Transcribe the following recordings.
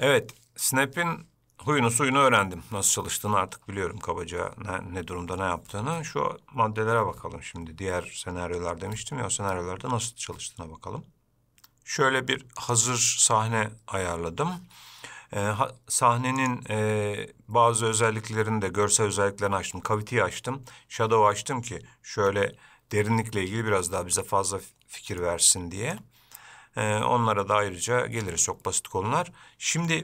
Evet, Snap'in huyunu suyunu öğrendim. Nasıl çalıştığını artık biliyorum kabaca ne, ne durumda ne yaptığını. Şu maddelere bakalım şimdi. Diğer senaryolar demiştim ya o senaryolarda nasıl çalıştığına bakalım. Şöyle bir hazır sahne ayarladım. Ee, ha, sahnenin e, bazı özelliklerini de görsel özelliklerini açtım. Cavity'yi açtım. Shadow açtım ki şöyle derinlikle ilgili biraz daha bize fazla fikir versin diye. Ee, onlara da ayrıca geliriz çok basit konular. Şimdi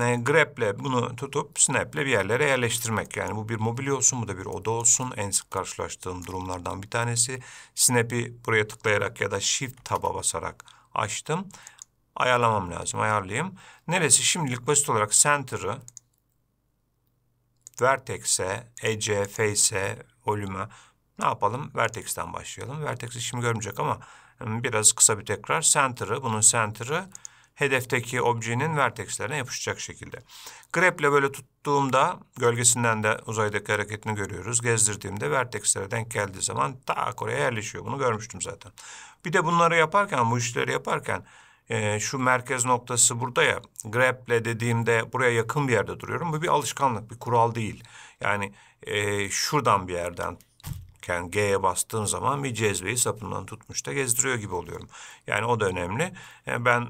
e, grep'le bunu tutup snap'le bir yerlere yerleştirmek. Yani bu bir mobilya olsun, bu da bir oda olsun. En sık karşılaştığım durumlardan bir tanesi. Snap'i buraya tıklayarak ya da shift tab'a basarak açtım. Ayarlamam lazım, ayarlayayım. Neresi? Şimdilik basit olarak center'ı, vertex'e, edge'e, face'e, volume'a ne yapalım? Vertex'ten başlayalım. Vertex'i şimdi görmeyecek ama Hmm, biraz kısa bir tekrar center'ı, bunun center'ı hedefteki objenin vertexlerine yapışacak şekilde. Grep'le böyle tuttuğumda gölgesinden de uzaydaki hareketini görüyoruz. Gezdirdiğimde vertexlere denk geldiği zaman daha oraya yerleşiyor. Bunu görmüştüm zaten. Bir de bunları yaparken, bu işleri yaparken e, şu merkez noktası burada ya. Grep'le dediğimde buraya yakın bir yerde duruyorum. Bu bir alışkanlık, bir kural değil. Yani e, şuradan bir yerden yani G'ye bastığım zaman bir cezveyi sapından tutmuş da gezdiriyor gibi oluyorum. Yani o da önemli. Yani e, ben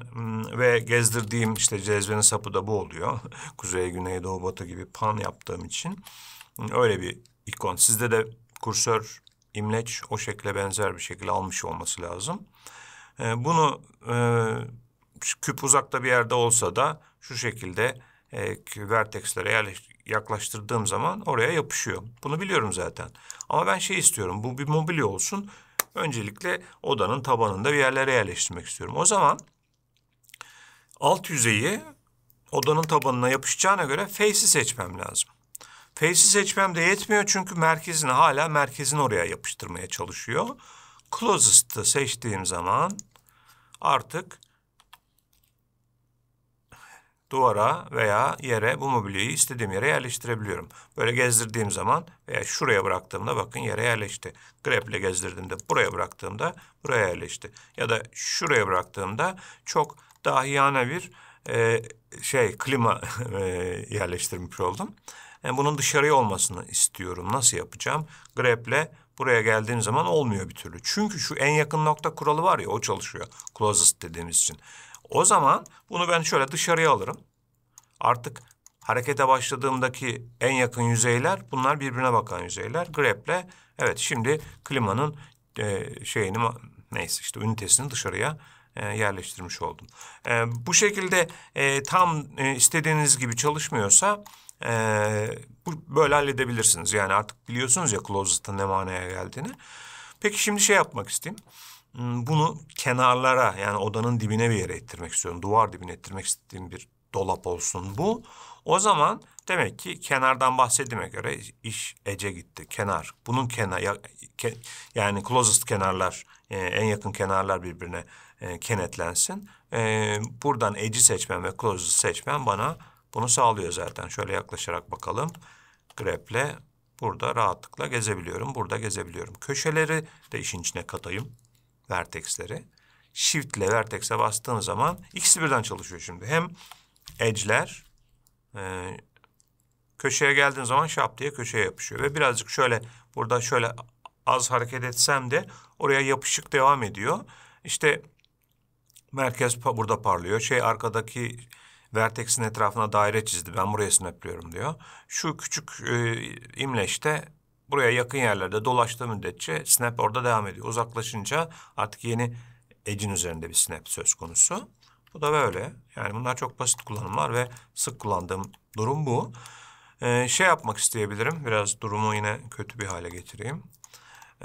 ve gezdirdiğim işte cezvenin sapı da bu oluyor. Kuzey, güney, doğu, batı gibi pan yaptığım için. Öyle bir ikon. Sizde de kursör, imleç o şekle benzer bir şekilde almış olması lazım. E, bunu e, küp uzakta bir yerde olsa da şu şekilde e, vertexlere yaklaştırdığım zaman oraya yapışıyor. Bunu biliyorum zaten. Ama ben şey istiyorum. Bu bir mobilya olsun. Öncelikle odanın tabanında bir yerlere yerleştirmek istiyorum. O zaman alt yüzeyi odanın tabanına yapışacağına göre face'i seçmem lazım. Face'i seçmem de yetmiyor çünkü merkezini hala merkezin oraya yapıştırmaya çalışıyor. Closest'ı seçtiğim zaman artık duvara veya yere bu mobilyayı istediğim yere yerleştirebiliyorum. Böyle gezdirdiğim zaman veya şuraya bıraktığımda bakın yere yerleşti. Grep ile gezdirdiğimde buraya bıraktığımda buraya yerleşti. Ya da şuraya bıraktığımda çok dahiyane bir e, şey klima e, yerleştirmiş oldum. Yani e, bunun dışarıya olmasını istiyorum. Nasıl yapacağım? Grab ile buraya geldiğim zaman olmuyor bir türlü. Çünkü şu en yakın nokta kuralı var ya o çalışıyor. Closest dediğimiz için. O zaman bunu ben şöyle dışarıya alırım. Artık harekete başladığımdaki en yakın yüzeyler bunlar birbirine bakan yüzeyler. Grep'le evet şimdi klimanın e, şeyini neyse işte ünitesini dışarıya e, yerleştirmiş oldum. E, bu şekilde e, tam e, istediğiniz gibi çalışmıyorsa e, bu, böyle halledebilirsiniz. Yani artık biliyorsunuz ya closet'ın ne manaya geldiğini. Peki şimdi şey yapmak isteyeyim. Hmm, bunu kenarlara yani odanın dibine bir yere ettirmek istiyorum. Duvar dibine ettirmek istediğim bir dolap olsun bu. O zaman demek ki kenardan bahsettiğime göre iş ece gitti. Kenar. Bunun kenar ya, ke, yani closest kenarlar e, en yakın kenarlar birbirine e, kenetlensin. E, buradan ece seçmem ve closest seçmem bana bunu sağlıyor zaten. Şöyle yaklaşarak bakalım. Grep'le burada rahatlıkla gezebiliyorum. Burada gezebiliyorum. Köşeleri de işin içine katayım vertexleri. Shift ile vertex'e bastığım zaman ikisi birden çalışıyor şimdi. Hem edge'ler e, köşeye geldiğin zaman şap diye köşeye yapışıyor. Ve birazcık şöyle burada şöyle az hareket etsem de oraya yapışık devam ediyor. İşte merkez pa burada parlıyor. Şey arkadaki vertex'in etrafına daire çizdi. Ben buraya snaplıyorum diyor. Şu küçük e, imleçte buraya yakın yerlerde dolaştığı müddetçe snap orada devam ediyor. Uzaklaşınca artık yeni edge'in üzerinde bir snap söz konusu. Bu da böyle. Yani bunlar çok basit kullanımlar ve sık kullandığım durum bu. Ee, şey yapmak isteyebilirim. Biraz durumu yine kötü bir hale getireyim.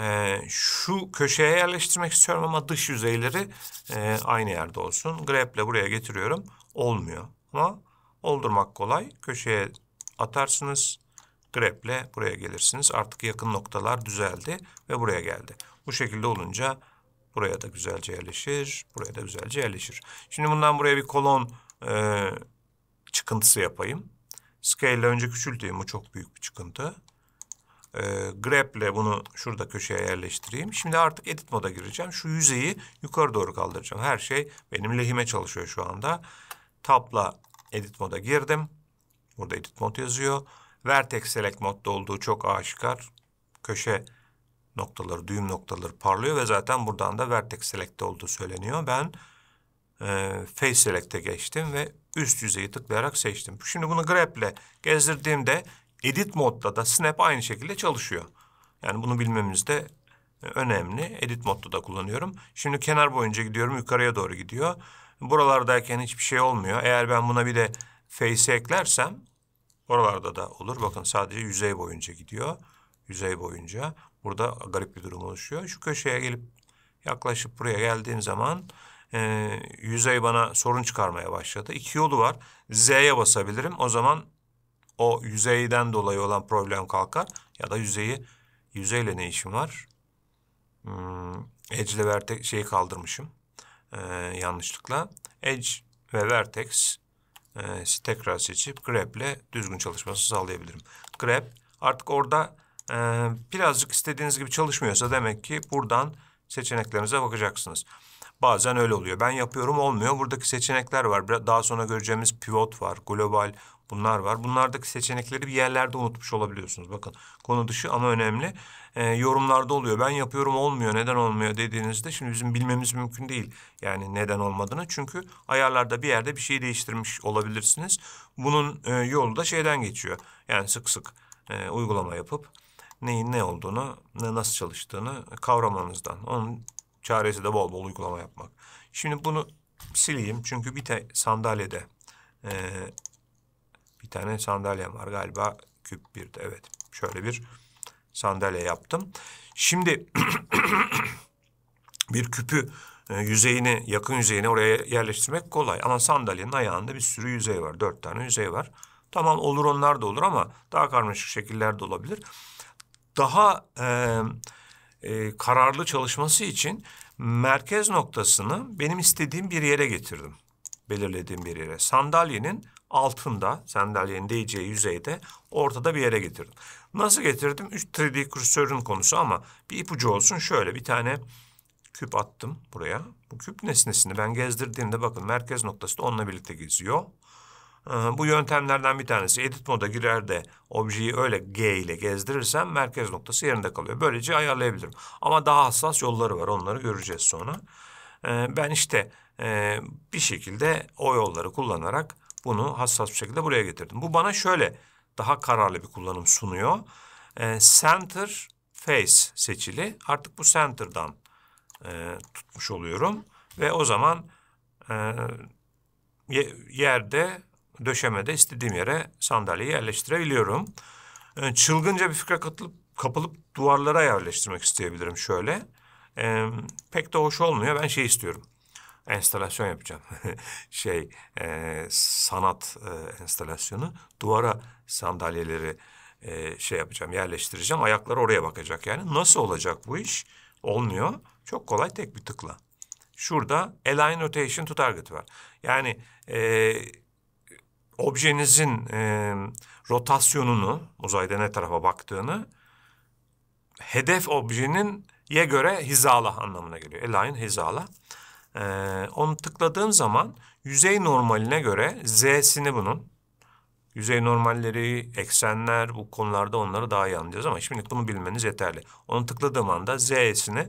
Ee, şu köşeye yerleştirmek istiyorum ama dış yüzeyleri e, aynı yerde olsun. Grab ile buraya getiriyorum. Olmuyor. Ama oldurmak kolay. Köşeye atarsınız greple buraya gelirsiniz. Artık yakın noktalar düzeldi ve buraya geldi. Bu şekilde olunca buraya da güzelce yerleşir, buraya da güzelce yerleşir. Şimdi bundan buraya bir kolon e, çıkıntısı yapayım. Scale ile önce küçülteyim. Bu çok büyük bir çıkıntı. E, grab bunu şurada köşeye yerleştireyim. Şimdi artık edit moda gireceğim. Şu yüzeyi yukarı doğru kaldıracağım. Her şey benim lehime çalışıyor şu anda. Tab'la edit moda girdim. Burada edit mod yazıyor. Vertex Select modda olduğu çok aşikar. Köşe noktaları, düğüm noktaları parlıyor ve zaten buradan da Vertex Select'te olduğu söyleniyor. Ben e, Face Select'e geçtim ve üst yüzeyi tıklayarak seçtim. Şimdi bunu Grab ile gezdirdiğimde Edit modda da Snap aynı şekilde çalışıyor. Yani bunu bilmemiz de e, önemli. Edit modda da kullanıyorum. Şimdi kenar boyunca gidiyorum, yukarıya doğru gidiyor. Buralardayken hiçbir şey olmuyor. Eğer ben buna bir de Face eklersem Oralarda da olur. Bakın sadece yüzey boyunca gidiyor. Yüzey boyunca. Burada garip bir durum oluşuyor. Şu köşeye gelip yaklaşıp buraya geldiğim zaman e, yüzey bana sorun çıkarmaya başladı. İki yolu var. Z'ye basabilirim. O zaman o yüzeyden dolayı olan problem kalkar. Ya da yüzeyi yüzeyle ne işim var? Hmm, edge ile vertex şeyi kaldırmışım. Ee, yanlışlıkla. Edge ve vertex e, tekrar seçip grab ile düzgün çalışmasını sağlayabilirim. grab artık orada e, birazcık istediğiniz gibi çalışmıyorsa demek ki buradan seçeneklerinize bakacaksınız. Bazen öyle oluyor. Ben yapıyorum olmuyor. Buradaki seçenekler var. Daha sonra göreceğimiz pivot var, global. Bunlar var. Bunlardaki seçenekleri bir yerlerde unutmuş olabiliyorsunuz. Bakın konu dışı ama önemli. E, yorumlarda oluyor. Ben yapıyorum olmuyor. Neden olmuyor dediğinizde şimdi bizim bilmemiz mümkün değil. Yani neden olmadığını. Çünkü ayarlarda bir yerde bir şeyi değiştirmiş olabilirsiniz. Bunun e, yolu da şeyden geçiyor. Yani sık sık e, uygulama yapıp neyin ne olduğunu, ne, nasıl çalıştığını kavramanızdan. Onun çaresi de bol bol uygulama yapmak. Şimdi bunu sileyim çünkü bir sandalyede e, bir tane sandalyem var galiba küp bir de evet. Şöyle bir sandalye yaptım. Şimdi bir küpü e, yüzeyini, yakın yüzeyini oraya yerleştirmek kolay. Ama sandalyenin ayağında bir sürü yüzey var. Dört tane yüzey var. Tamam olur onlar da olur ama daha karmaşık şekiller de olabilir. Daha e, e, kararlı çalışması için merkez noktasını benim istediğim bir yere getirdim. Belirlediğim bir yere. Sandalyenin altında sandalyenin değeceği yüzeyde ortada bir yere getirdim. Nasıl getirdim? 3 d kursörün konusu ama bir ipucu olsun. Şöyle bir tane küp attım buraya. Bu küp nesnesini ben gezdirdiğimde bakın merkez noktası da onunla birlikte geziyor. Ee, bu yöntemlerden bir tanesi edit moda girer de objeyi öyle G ile gezdirirsem merkez noktası yerinde kalıyor. Böylece ayarlayabilirim. Ama daha hassas yolları var onları göreceğiz sonra. Ee, ben işte e, bir şekilde o yolları kullanarak bunu hassas bir şekilde buraya getirdim. Bu bana şöyle daha kararlı bir kullanım sunuyor. E, center face seçili. Artık bu center'dan e, tutmuş oluyorum. Ve o zaman e, yerde döşemede istediğim yere sandalyeyi yerleştirebiliyorum. E, çılgınca bir fikre katılıp kapılıp duvarlara yerleştirmek isteyebilirim şöyle. E, pek de hoş olmuyor. Ben şey istiyorum enstalasyon yapacağım. şey e, sanat e, enstalasyonu duvara sandalyeleri e, şey yapacağım yerleştireceğim ayaklar oraya bakacak yani nasıl olacak bu iş olmuyor çok kolay tek bir tıkla. Şurada align rotation to target var yani e, objenizin e, rotasyonunu uzayda ne tarafa baktığını hedef objenin ye göre hizala anlamına geliyor. Align hizala. Ee, onu tıkladığım zaman yüzey normaline göre z'sini bunun yüzey normalleri, eksenler bu konularda onları daha iyi anlayacağız ama şimdilik bunu bilmeniz yeterli. Onu tıkladığım anda z'sini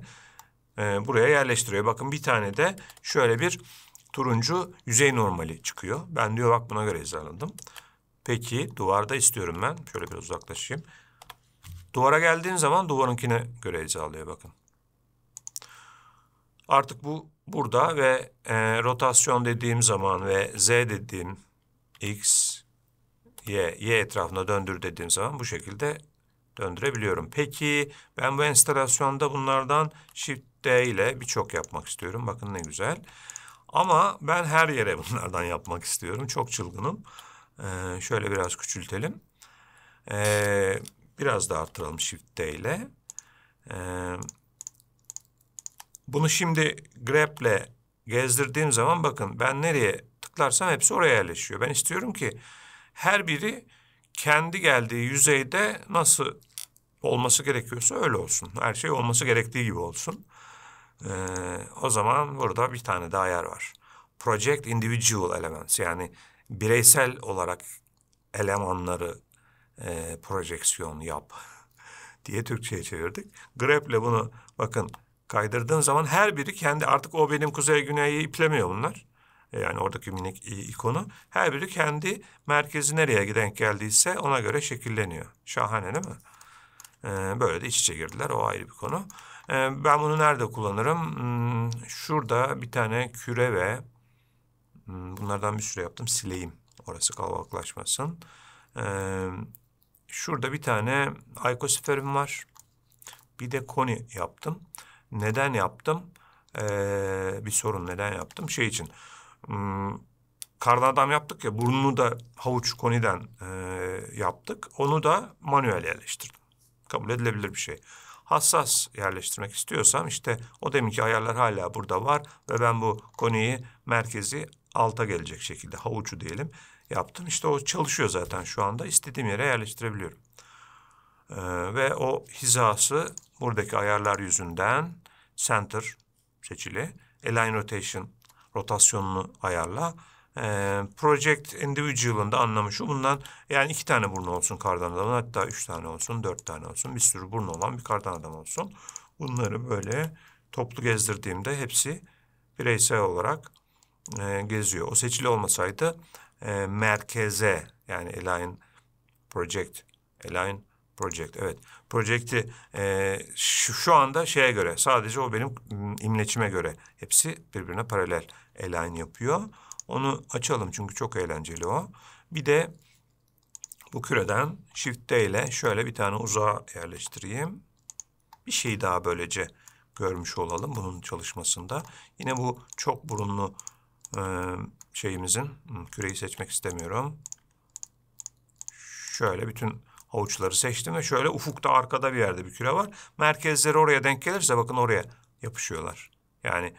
e, buraya yerleştiriyor. Bakın bir tane de şöyle bir turuncu yüzey normali çıkıyor. Ben diyor bak buna göre hizaladım. Peki duvarda istiyorum ben. Şöyle biraz uzaklaşayım. Duvara geldiğin zaman duvarınkine göre hizalıyor bakın. Artık bu burada ve e, rotasyon dediğim zaman ve z dediğim x, y, y etrafında döndür dediğim zaman bu şekilde döndürebiliyorum. Peki ben bu enstalasyonda bunlardan shift D ile birçok yapmak istiyorum. Bakın ne güzel. Ama ben her yere bunlardan yapmak istiyorum. Çok çılgınım. Ee, şöyle biraz küçültelim. Ee, biraz da artıralım shift D ile. Ee, bunu şimdi Grab'le gezdirdiğim zaman bakın ben nereye tıklarsam hepsi oraya yerleşiyor. Ben istiyorum ki her biri kendi geldiği yüzeyde nasıl olması gerekiyorsa öyle olsun. Her şey olması gerektiği gibi olsun. Ee, o zaman burada bir tane daha yer var. Project individual elements yani bireysel olarak elemanları e, projeksiyon yap diye Türkçe'ye çevirdik. Grab'le bunu bakın kaydırdığın zaman her biri kendi artık o benim kuzey güneyi iplemiyor bunlar. E, yani oradaki minik ikonu. Her biri kendi merkezi nereye giden geldiyse ona göre şekilleniyor. Şahane değil mi? Ee, böyle de iç içe girdiler. O ayrı bir konu. Ee, ben bunu nerede kullanırım? Hmm, şurada bir tane küre ve hmm, bunlardan bir sürü yaptım. Sileyim. Orası kalabalıklaşmasın. Ee, şurada bir tane aykosiferim var. Bir de koni yaptım. Neden yaptım? Ee, bir sorun neden yaptım? Şey için. Hmm, karda adam yaptık ya burnunu da havuç koniden e, yaptık. Onu da manuel yerleştirdim. Kabul edilebilir bir şey. Hassas yerleştirmek istiyorsam işte o deminki ayarlar hala burada var ve ben bu koniyi merkezi alta gelecek şekilde havucu diyelim yaptım. İşte o çalışıyor zaten şu anda. İstediğim yere yerleştirebiliyorum. Ee, ve o hizası Buradaki ayarlar yüzünden center seçili. Align rotation rotasyonunu ayarla. Ee, project Individual'ın anlamı şu bundan yani iki tane burnu olsun kardan adamın hatta üç tane olsun dört tane olsun bir sürü burnu olan bir kardan adam olsun. Bunları böyle toplu gezdirdiğimde hepsi bireysel olarak e, geziyor. O seçili olmasaydı e, merkeze yani align project align project evet projekti e, şu, şu anda şeye göre sadece o benim imleçime göre hepsi birbirine paralel align yapıyor. Onu açalım çünkü çok eğlenceli o. Bir de bu küreden Shift D ile şöyle bir tane uzağa yerleştireyim. Bir şey daha böylece görmüş olalım bunun çalışmasında. Yine bu çok burunlu e, şeyimizin küreyi seçmek istemiyorum. Şöyle bütün havuçları seçtim ve şöyle ufukta arkada bir yerde bir küre var. Merkezleri oraya denk gelirse bakın oraya yapışıyorlar. Yani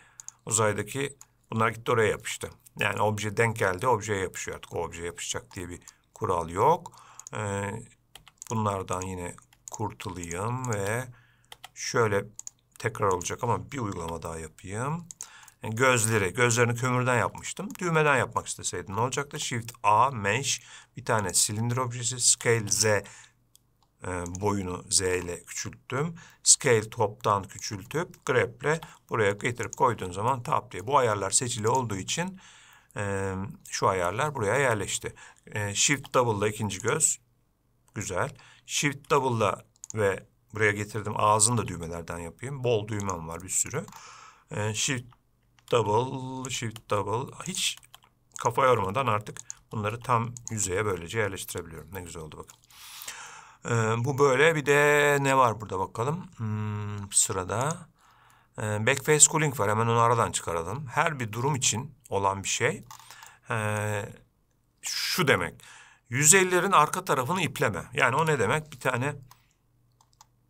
uzaydaki bunlar gitti oraya yapıştı. Yani obje denk geldi objeye yapışıyor artık. O objeye yapışacak diye bir kural yok. Ee, bunlardan yine kurtulayım ve şöyle tekrar olacak ama bir uygulama daha yapayım. Yani gözleri, gözlerini kömürden yapmıştım. Düğmeden yapmak isteseydim ne olacaktı? Shift A, mesh, bir tane silindir objesi, scale Z e, boyunu Z ile küçülttüm. Scale top'tan küçültüp grep ile buraya getirip koyduğun zaman tab diye. Bu ayarlar seçili olduğu için e, şu ayarlar buraya yerleşti. E, Shift Double'la ikinci göz. Güzel. Shift Double'la ve buraya getirdim ağzını da düğmelerden yapayım. Bol düğmem var bir sürü. E, Shift double, shift double. Hiç kafa yormadan artık bunları tam yüzeye böylece yerleştirebiliyorum. Ne güzel oldu bakın. Ee, bu böyle. Bir de ne var burada bakalım. Hmm, sırada ee, backface cooling var. Hemen onu aradan çıkaralım. Her bir durum için olan bir şey ee, şu demek. Yüzeylerin arka tarafını ipleme. Yani o ne demek? Bir tane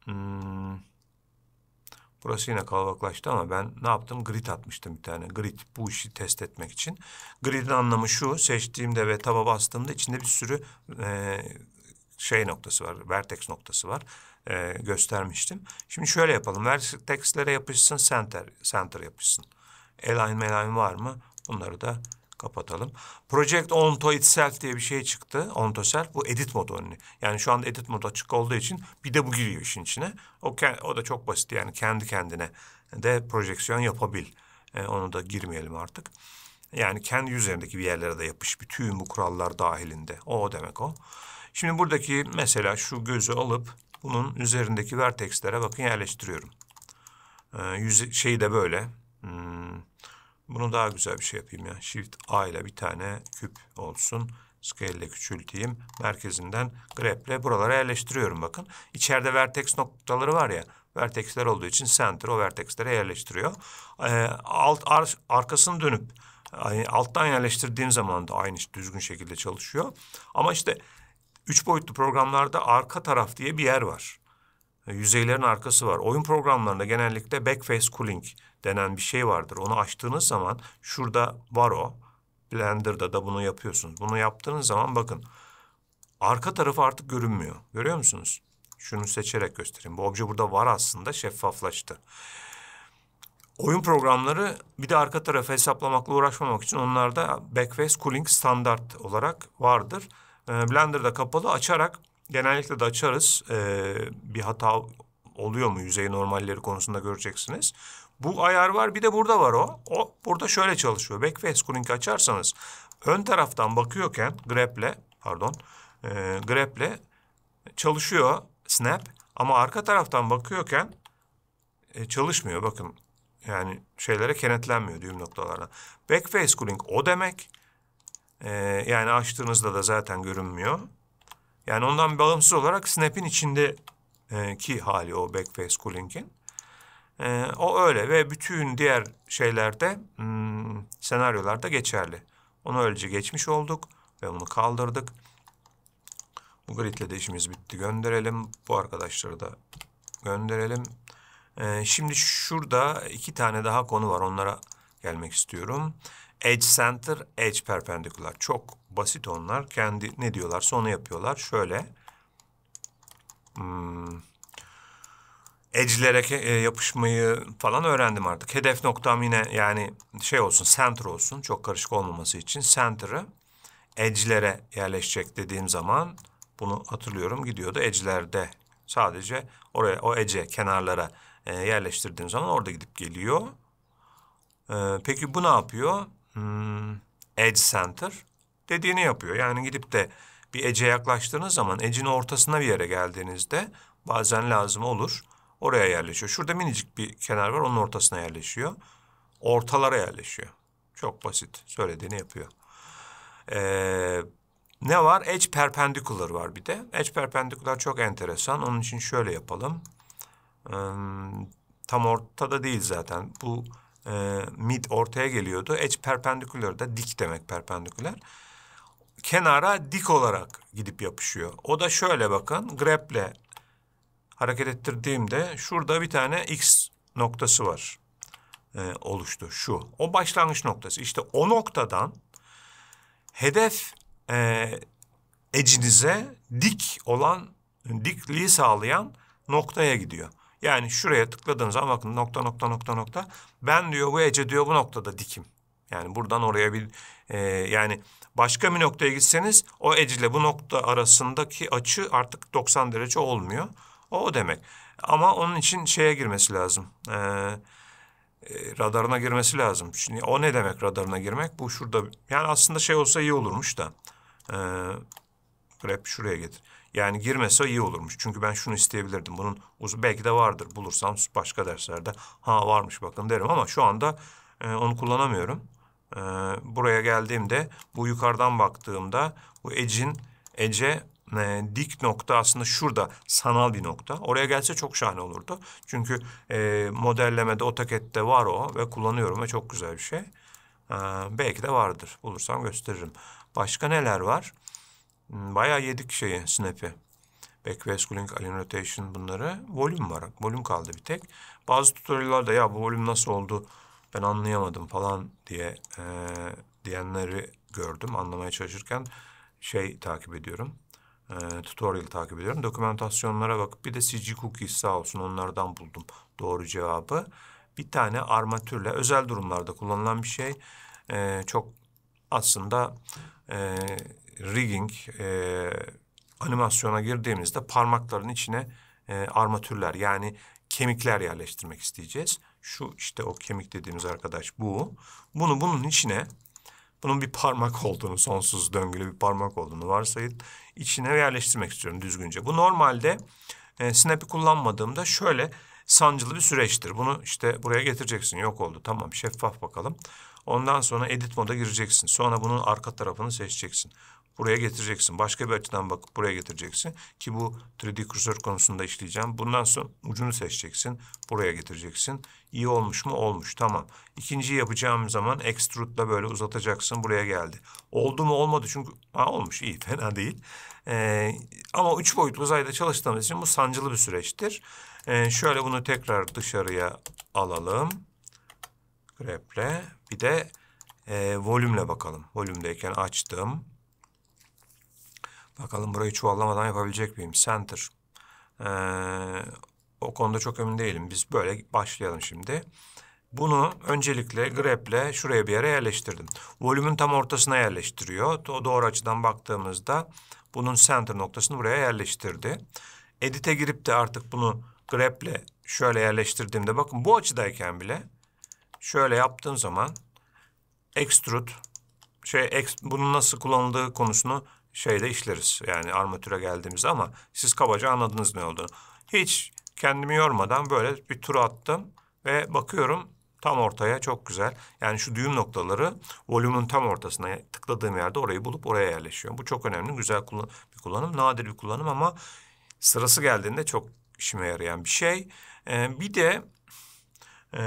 hmm, Burası yine kalabalıklaştı ama ben ne yaptım? Grid atmıştım bir tane. Grid bu işi test etmek için. Grid'in anlamı şu. Seçtiğimde ve taba bastığımda içinde bir sürü e, şey noktası var. Vertex noktası var. E, göstermiştim. Şimdi şöyle yapalım. Vertexlere yapışsın. Center, center yapışsın. Align, align var mı? Bunları da kapatalım. Project Onto Itself diye bir şey çıktı. Onto Self bu edit modu önlü. Yani şu anda edit modu açık olduğu için bir de bu giriyor işin içine. O, o da çok basit yani kendi kendine de projeksiyon yapabil. E, onu da girmeyelim artık. Yani kendi üzerindeki bir yerlere de yapış. Bütün bu kurallar dahilinde. O demek o. Şimdi buradaki mesela şu gözü alıp bunun üzerindeki vertexlere bakın yerleştiriyorum. Ee, yüz, şeyi de böyle. Hmm, bunu daha güzel bir şey yapayım ya. Shift A ile bir tane küp olsun. Scale ile küçülteyim. Merkezinden grep ile buralara yerleştiriyorum bakın. İçeride vertex noktaları var ya. Vertexler olduğu için center o vertexlere yerleştiriyor. Ee, alt ar arkasını dönüp alttan yerleştirdiğim zaman da aynı düzgün şekilde çalışıyor. Ama işte üç boyutlu programlarda arka taraf diye bir yer var. E, yüzeylerin arkası var. Oyun programlarında genellikle backface cooling denen bir şey vardır. Onu açtığınız zaman şurada var o. Blender'da da bunu yapıyorsunuz. Bunu yaptığınız zaman bakın arka tarafı artık görünmüyor. Görüyor musunuz? Şunu seçerek göstereyim. Bu obje burada var aslında şeffaflaştı. Oyun programları bir de arka tarafı hesaplamakla uğraşmamak için onlarda backface cooling standart olarak vardır. E, Blender'da kapalı açarak genellikle de açarız. Ee, bir hata oluyor mu yüzey normalleri konusunda göreceksiniz. Bu ayar var bir de burada var o. O burada şöyle çalışıyor. Backface Cooling açarsanız ön taraftan bakıyorken grep'le pardon e, grep'le çalışıyor snap ama arka taraftan bakıyorken e, çalışmıyor bakın. Yani şeylere kenetlenmiyor düğüm noktalarına. Backface Cooling o demek. E, yani açtığınızda da zaten görünmüyor. Yani ondan bağımsız olarak Snap'in içindeki e, hali o backface cooling'in. E, o öyle ve bütün diğer şeylerde hmm, senaryolarda geçerli. Onu öylece geçmiş olduk ve onu kaldırdık. Bu gridle de işimiz bitti. Gönderelim. Bu arkadaşları da gönderelim. E, şimdi şurada iki tane daha konu var. Onlara gelmek istiyorum. Edge center, edge perpendicular. Çok basit onlar. Kendi ne diyorlar? onu yapıyorlar. Şöyle. Hmm. Edge'lere e, yapışmayı falan öğrendim artık. Hedef noktam yine yani şey olsun, center olsun. Çok karışık olmaması için center'ı edge'lere yerleşecek dediğim zaman bunu hatırlıyorum gidiyordu. Edge'lerde sadece oraya o edge kenarlara e, yerleştirdiğim zaman orada gidip geliyor. E, peki bu ne yapıyor? hmm, edge center dediğini yapıyor. Yani gidip de bir edge'e yaklaştığınız zaman edge'in ortasına bir yere geldiğinizde bazen lazım olur. Oraya yerleşiyor. Şurada minicik bir kenar var onun ortasına yerleşiyor. Ortalara yerleşiyor. Çok basit. Söylediğini yapıyor. Ee, ne var? Edge perpendicular var bir de. Edge perpendicular çok enteresan. Onun için şöyle yapalım. Ee, tam ortada değil zaten. Bu e, mid ortaya geliyordu. Edge perpendicular da dik demek perpendicular. Kenara dik olarak gidip yapışıyor. O da şöyle bakın grab'le hareket ettirdiğimde şurada bir tane x noktası var. E, oluştu şu. O başlangıç noktası. İşte o noktadan hedef e, ecinize dik olan dikliği sağlayan noktaya gidiyor. Yani şuraya tıkladığınız zaman bakın nokta nokta nokta nokta. Ben diyor bu Ece diyor bu noktada dikim. Yani buradan oraya bir e, yani başka bir noktaya gitseniz o Ece ile bu nokta arasındaki açı artık 90 derece olmuyor. O, demek. Ama onun için şeye girmesi lazım. E, e, radarına girmesi lazım. Şimdi o ne demek radarına girmek? Bu şurada yani aslında şey olsa iyi olurmuş da. E, grep şuraya getir. Yani girmese iyi olurmuş. Çünkü ben şunu isteyebilirdim. Bunun belki de vardır. Bulursam başka derslerde ha varmış bakın derim ama şu anda e, onu kullanamıyorum. E, buraya geldiğimde bu yukarıdan baktığımda bu Ece'in Ece e, dik nokta aslında şurada sanal bir nokta. Oraya gelse çok şahane olurdu. Çünkü e, modellemede AutoCAD'de var o ve kullanıyorum ve çok güzel bir şey. E, belki de vardır. Bulursam gösteririm. Başka neler var? Hmm, bayağı yedik şeyi, snap'i. Backwash, Link, Alien Rotation bunları. Volüm var. Volüm kaldı bir tek. Bazı tutoriallarda ya bu volüm nasıl oldu ben anlayamadım falan diye e, diyenleri gördüm. Anlamaya çalışırken şey takip ediyorum. E, tutorial takip ediyorum. Dokumentasyonlara bakıp bir de CG Cookies sağ olsun onlardan buldum doğru cevabı. Bir tane armatürle özel durumlarda kullanılan bir şey. E, çok aslında e, rigging, e, animasyona girdiğimizde parmakların içine e, armatürler yani kemikler yerleştirmek isteyeceğiz. Şu işte o kemik dediğimiz arkadaş bu. Bunu bunun içine bunun bir parmak olduğunu, sonsuz döngülü bir parmak olduğunu varsayıp içine yerleştirmek istiyorum düzgünce. Bu normalde e, Snap'i kullanmadığımda şöyle sancılı bir süreçtir. Bunu işte buraya getireceksin. Yok oldu tamam şeffaf bakalım. Ondan sonra edit moda gireceksin. Sonra bunun arka tarafını seçeceksin buraya getireceksin. Başka bir açıdan bakıp buraya getireceksin. Ki bu 3D kursör konusunda işleyeceğim. Bundan sonra ucunu seçeceksin. Buraya getireceksin. İyi olmuş mu? Olmuş. Tamam. İkinciyi yapacağım zaman extrude'la böyle uzatacaksın. Buraya geldi. Oldu mu? Olmadı. Çünkü ha, olmuş. iyi Fena değil. Ee, ama üç boyutlu uzayda çalıştığımız için bu sancılı bir süreçtir. Ee, şöyle bunu tekrar dışarıya alalım. Grep'le. Bir de e, volümle bakalım. Volümdeyken açtım. Bakalım burayı çuvallamadan yapabilecek miyim? Center. Ee, o konuda çok emin değilim. Biz böyle başlayalım şimdi. Bunu öncelikle grep'le şuraya bir yere yerleştirdim. Volümün tam ortasına yerleştiriyor. O doğru açıdan baktığımızda bunun center noktasını buraya yerleştirdi. Edit'e girip de artık bunu grep'le şöyle yerleştirdiğimde bakın bu açıdayken bile şöyle yaptığım zaman extrude şey ex, bunun nasıl kullanıldığı konusunu şeyde işleriz. Yani armatüre geldiğimizde ama siz kabaca anladınız ne olduğunu. Hiç kendimi yormadan böyle bir tur attım ve bakıyorum tam ortaya çok güzel. Yani şu düğüm noktaları volümün tam ortasına tıkladığım yerde orayı bulup oraya yerleşiyor. Bu çok önemli, güzel bir kullanım, nadir bir kullanım ama sırası geldiğinde çok işime yarayan bir şey. Ee, bir de e,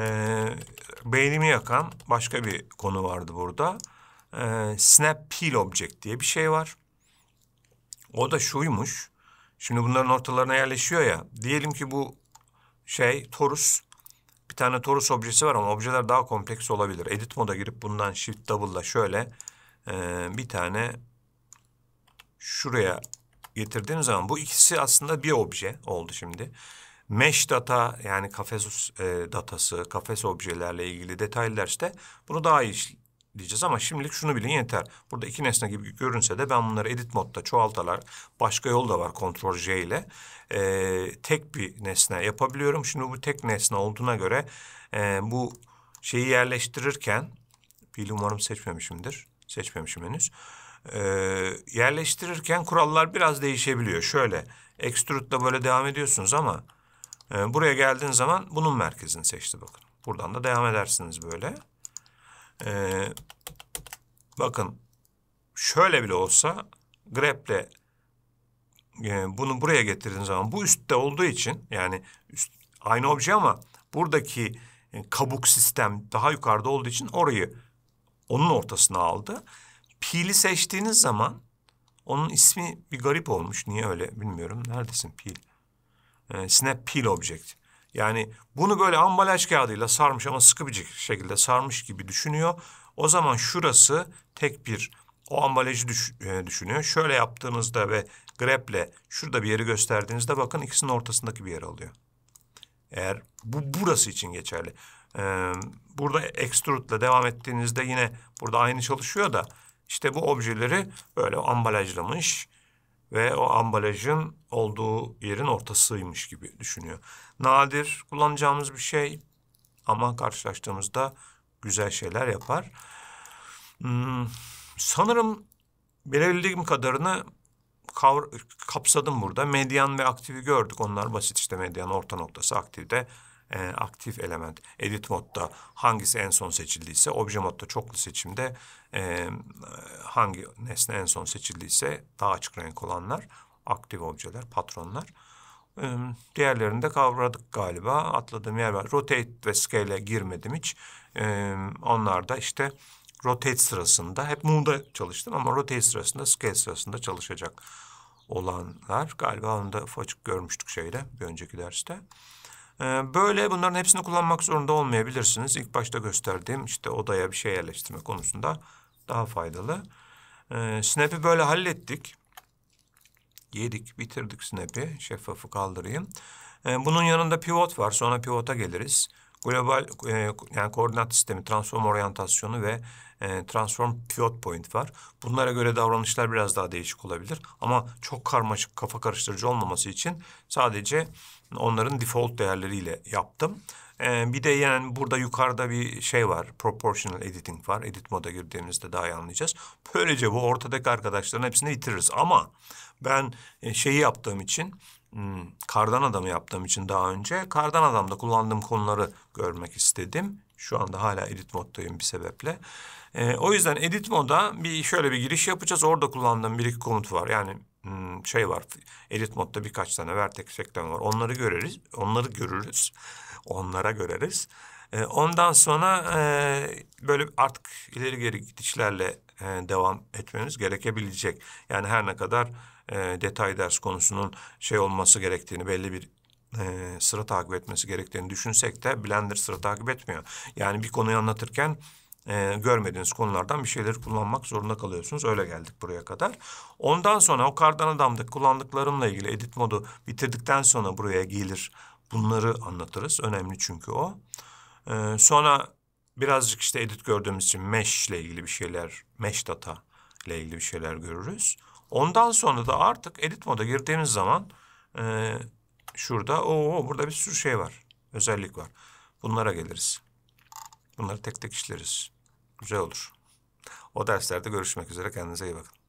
beynimi yakan başka bir konu vardı burada. Ee, Snap Peel Object diye bir şey var. O da şuymuş. Şimdi bunların ortalarına yerleşiyor ya. Diyelim ki bu şey torus. Bir tane torus objesi var ama objeler daha kompleks olabilir. Edit moda girip bundan shift double'la şöyle e, bir tane şuraya getirdiğiniz zaman bu ikisi aslında bir obje oldu şimdi. Mesh data yani kafes e, datası, kafes objelerle ilgili detaylı derste bunu daha iyi diyeceğiz ama şimdilik şunu bilin yeter. Burada iki nesne gibi görünse de ben bunları edit modda çoğaltalar başka yol da var kontrol J ile e, tek bir nesne yapabiliyorum. Şimdi bu tek nesne olduğuna göre e, bu şeyi yerleştirirken pili umarım seçmemişimdir. Seçmemişim henüz. E, yerleştirirken kurallar biraz değişebiliyor. Şöyle extrude'la böyle devam ediyorsunuz ama e, buraya geldiğiniz zaman bunun merkezini seçti bakın. Buradan da devam edersiniz böyle. Ee, bakın şöyle bile olsa grep'le e, bunu buraya getirdiğiniz zaman bu üstte olduğu için yani üst, aynı obje ama buradaki e, kabuk sistem daha yukarıda olduğu için orayı onun ortasına aldı. Pili seçtiğiniz zaman onun ismi bir garip olmuş. Niye öyle bilmiyorum. Neredesin pil? Ee, snap pil object. Yani bunu böyle ambalaj kağıdıyla sarmış ama sıkı bir şekilde sarmış gibi düşünüyor. O zaman şurası tek bir o ambalajı düş, e, düşünüyor. Şöyle yaptığınızda ve greple şurada bir yeri gösterdiğinizde bakın ikisinin ortasındaki bir yer alıyor. Eğer bu burası için geçerli. Ee, burada extrude ile devam ettiğinizde yine burada aynı çalışıyor da işte bu objeleri böyle ambalajlamış ve o ambalajın olduğu yerin ortasıymış gibi düşünüyor. Nadir kullanacağımız bir şey ama karşılaştığımızda güzel şeyler yapar. Hmm, sanırım belirlediğim kadarını kapsadım burada. Medyan ve aktifi gördük. Onlar basit işte medyan orta noktası aktifte e, aktif element edit modda hangisi en son seçildiyse, obje modda çoklu seçimde e, hangi nesne en son seçildiyse daha açık renk olanlar aktif objeler, patronlar. E, diğerlerini de kavradık galiba. Atladığım yer var. Rotate ve Scale'e girmedim hiç. E, onlar da işte rotate sırasında hep Moon'da çalıştım ama rotate sırasında scale sırasında çalışacak olanlar galiba onu da açık görmüştük şeyde bir önceki derste. Ee, böyle bunların hepsini kullanmak zorunda olmayabilirsiniz. İlk başta gösterdiğim işte odaya bir şey yerleştirme konusunda daha faydalı. Ee, Snap'i böyle hallettik. Yedik, bitirdik Snap'i. Şeffafı kaldırayım. Ee, bunun yanında pivot var. Sonra pivota geliriz global e, yani koordinat sistemi, transform oryantasyonu ve e, transform pivot point var. Bunlara göre davranışlar biraz daha değişik olabilir ama çok karmaşık, kafa karıştırıcı olmaması için sadece onların default değerleriyle yaptım. E, bir de yani burada yukarıda bir şey var, proportional editing var. Edit moda girdiğimizde daha iyi anlayacağız. Böylece bu ortadaki arkadaşların hepsini bitiririz ama ben e, şeyi yaptığım için hmm, kardan adamı yaptığım için daha önce kardan adamda kullandığım konuları görmek istedim. Şu anda hala edit moddayım bir sebeple. Ee, o yüzden edit moda bir şöyle bir giriş yapacağız. Orada kullandığım bir iki komut var. Yani hmm, şey var. Edit modda birkaç tane vertex eklem var. Onları görürüz. Onları görürüz. Onlara göreriz. Ee, ondan sonra e, böyle artık ileri geri gidişlerle e, devam etmemiz gerekebilecek. Yani her ne kadar e, detay ders konusunun şey olması gerektiğini belli bir e, sıra takip etmesi gerektiğini düşünsek de Blender sıra takip etmiyor. Yani bir konuyu anlatırken e, görmediğiniz konulardan bir şeyleri kullanmak zorunda kalıyorsunuz. Öyle geldik buraya kadar. Ondan sonra o kardan adamdık kullandıklarımla ilgili edit modu bitirdikten sonra buraya gelir. Bunları anlatırız. Önemli çünkü o. E, sonra birazcık işte edit gördüğümüz için mesh ile ilgili bir şeyler, mesh data ile ilgili bir şeyler görürüz. Ondan sonra da artık edit moda girdiğimiz zaman e, şurada o burada bir sürü şey var. Özellik var. Bunlara geliriz. Bunları tek tek işleriz. Güzel olur. O derslerde görüşmek üzere. Kendinize iyi bakın.